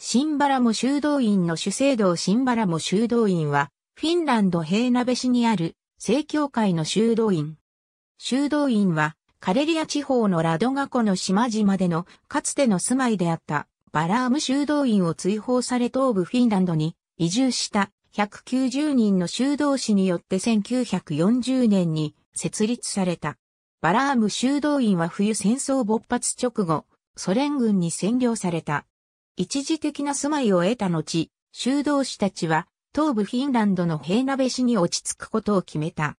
シンバラモ修道院の主聖堂バラモ修道院は、フィンランド平鍋市にある、正教会の修道院。修道院は、カレリア地方のラドガ湖の島々での、かつての住まいであった、バラーム修道院を追放され東部フィンランドに移住した190人の修道士によって1940年に設立された。バラーム修道院は冬戦争勃発直後、ソ連軍に占領された。一時的な住まいを得た後、修道士たちは、東部フィンランドの平鍋市に落ち着くことを決めた。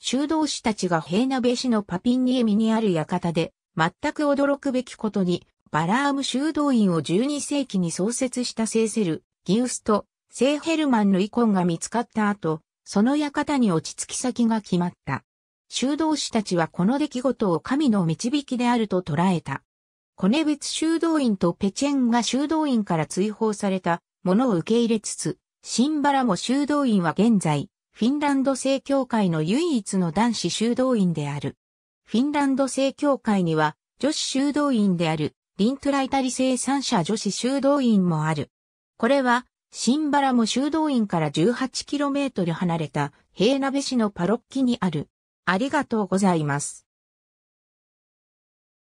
修道士たちが平鍋市のパピンニエミにある館で、全く驚くべきことに、バラーム修道院を12世紀に創設したセーセル、ギウスと、セーヘルマンの遺恨が見つかった後、その館に落ち着き先が決まった。修道士たちはこの出来事を神の導きであると捉えた。コネツ修道院とペチェンが修道院から追放されたものを受け入れつつ、シンバラモ修道院は現在、フィンランド正教会の唯一の男子修道院である。フィンランド正教会には女子修道院であるリントライタリ生産者女子修道院もある。これは、シンバラモ修道院から 18km 離れた平鍋市のパロッキにある。ありがとうございます。